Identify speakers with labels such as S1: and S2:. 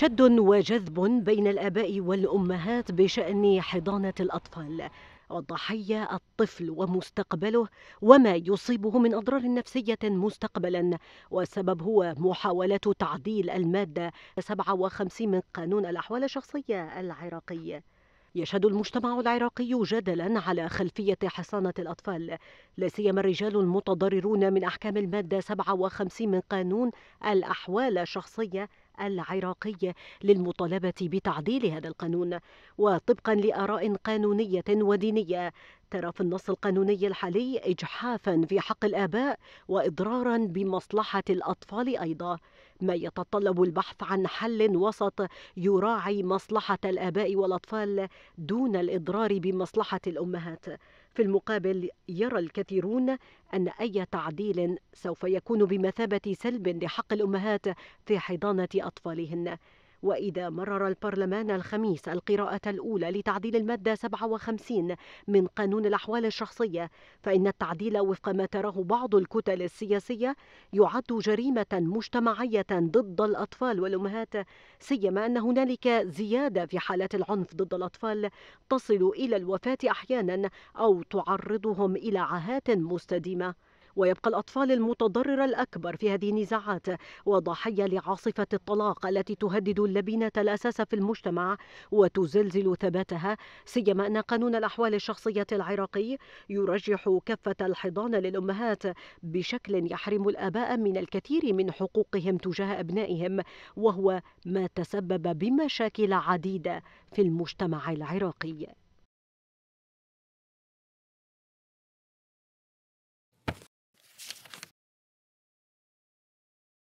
S1: شد وجذب بين الآباء والأمهات بشأن حضانة الأطفال والضحية الطفل ومستقبله وما يصيبه من أضرار نفسية مستقبلا والسبب هو محاولة تعديل المادة 57 من قانون الأحوال الشخصية العراقي يشهد المجتمع العراقي جدلا على خلفية حصانة الأطفال لا سيما الرجال المتضررون من أحكام المادة 57 من قانون الأحوال الشخصية العراقي للمطالبة بتعديل هذا القانون وطبقا لآراء قانونية ودينية ترى في النص القانوني الحالي إجحافا في حق الآباء وإضرارا بمصلحة الأطفال أيضا ما يتطلب البحث عن حل وسط يراعي مصلحة الآباء والأطفال دون الإضرار بمصلحة الأمهات في المقابل يرى الكثيرون أن أي تعديل سوف يكون بمثابة سلب لحق الأمهات في حضانة أطفالهن وإذا مرر البرلمان الخميس القراءة الأولى لتعديل المادة 57 من قانون الأحوال الشخصية فإن التعديل وفق ما تراه بعض الكتل السياسية يعد جريمة مجتمعية ضد الأطفال والأمهات سيما أن هنالك زيادة في حالات العنف ضد الأطفال تصل إلى الوفاة أحيانا أو تعرضهم إلى عاهات مستديمة ويبقى الأطفال المتضرر الأكبر في هذه النزاعات وضحية لعاصفة الطلاق التي تهدد اللبنة الأساس في المجتمع وتزلزل ثباتها سيما أن قانون الأحوال الشخصية العراقي يرجح كفة الحضانة للأمهات بشكل يحرم الآباء من الكثير من حقوقهم تجاه أبنائهم وهو ما تسبب بمشاكل عديدة في المجتمع العراقي